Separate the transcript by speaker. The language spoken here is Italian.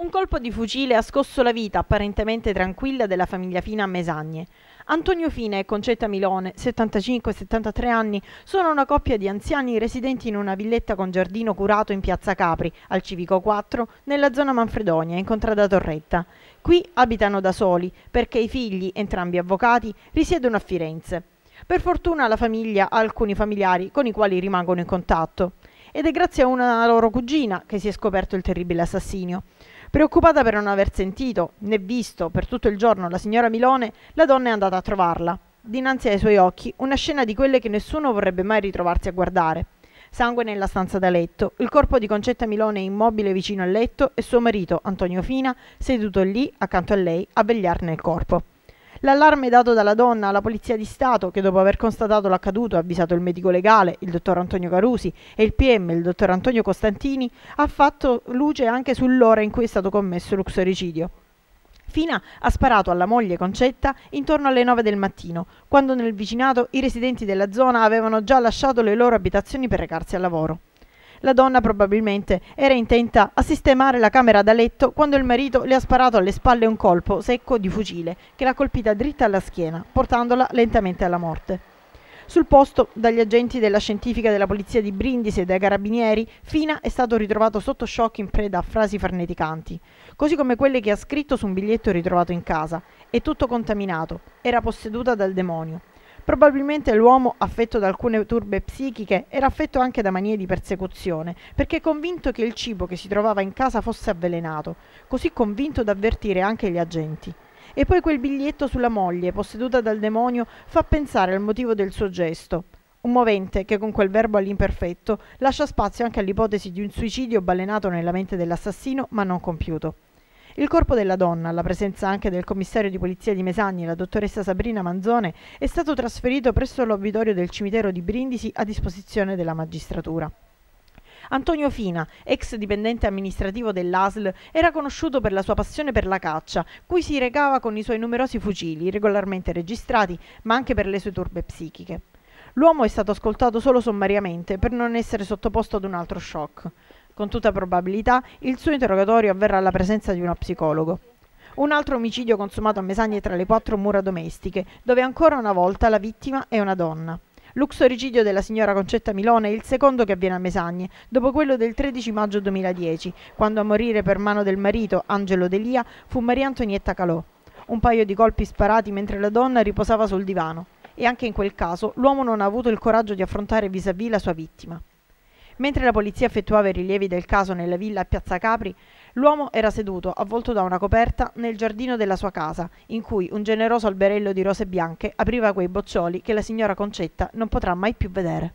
Speaker 1: Un colpo di fucile ha scosso la vita apparentemente tranquilla della famiglia Fina a Mesagne. Antonio Fina e Concetta Milone, 75 73 anni, sono una coppia di anziani residenti in una villetta con giardino curato in piazza Capri, al civico 4, nella zona Manfredonia, in contrada Torretta. Qui abitano da soli, perché i figli, entrambi avvocati, risiedono a Firenze. Per fortuna la famiglia ha alcuni familiari con i quali rimangono in contatto. Ed è grazie a una loro cugina che si è scoperto il terribile assassinio. Preoccupata per non aver sentito né visto per tutto il giorno la signora Milone, la donna è andata a trovarla. Dinanzi ai suoi occhi una scena di quelle che nessuno vorrebbe mai ritrovarsi a guardare. Sangue nella stanza da letto, il corpo di Concetta Milone immobile vicino al letto e suo marito, Antonio Fina, seduto lì accanto a lei a vegliarne il corpo. L'allarme dato dalla donna alla Polizia di Stato, che dopo aver constatato l'accaduto ha avvisato il medico legale, il dottor Antonio Carusi, e il PM, il dottor Antonio Costantini, ha fatto luce anche sull'ora in cui è stato commesso l'uxoricidio. Fina ha sparato alla moglie Concetta intorno alle 9 del mattino, quando nel vicinato i residenti della zona avevano già lasciato le loro abitazioni per recarsi al lavoro. La donna probabilmente era intenta a sistemare la camera da letto quando il marito le ha sparato alle spalle un colpo secco di fucile che l'ha colpita dritta alla schiena, portandola lentamente alla morte. Sul posto, dagli agenti della scientifica della polizia di Brindisi e dai carabinieri, Fina è stato ritrovato sotto shock in preda a frasi farneticanti, così come quelle che ha scritto su un biglietto ritrovato in casa. È tutto contaminato, era posseduta dal demonio. Probabilmente l'uomo, affetto da alcune turbe psichiche, era affetto anche da manie di persecuzione, perché convinto che il cibo che si trovava in casa fosse avvelenato, così convinto da avvertire anche gli agenti. E poi quel biglietto sulla moglie, posseduta dal demonio, fa pensare al motivo del suo gesto. Un movente che con quel verbo all'imperfetto lascia spazio anche all'ipotesi di un suicidio balenato nella mente dell'assassino ma non compiuto. Il corpo della donna, alla presenza anche del commissario di polizia di Mesagni, la dottoressa Sabrina Manzone, è stato trasferito presso l'obitorio del cimitero di Brindisi a disposizione della magistratura. Antonio Fina, ex dipendente amministrativo dell'ASL, era conosciuto per la sua passione per la caccia, cui si recava con i suoi numerosi fucili, regolarmente registrati, ma anche per le sue turbe psichiche. L'uomo è stato ascoltato solo sommariamente per non essere sottoposto ad un altro shock. Con tutta probabilità il suo interrogatorio avverrà alla presenza di uno psicologo. Un altro omicidio consumato a Mesagne tra le quattro mura domestiche, dove ancora una volta la vittima è una donna. L'uxoricidio della signora Concetta Milone è il secondo che avviene a Mesagne, dopo quello del 13 maggio 2010, quando a morire per mano del marito, Angelo Delia, fu Maria Antonietta Calò. Un paio di colpi sparati mentre la donna riposava sul divano e anche in quel caso l'uomo non ha avuto il coraggio di affrontare vis-à-vis la sua vittima. Mentre la polizia effettuava i rilievi del caso nella villa a Piazza Capri, l'uomo era seduto, avvolto da una coperta, nel giardino della sua casa, in cui un generoso alberello di rose bianche apriva quei boccioli che la signora Concetta non potrà mai più vedere.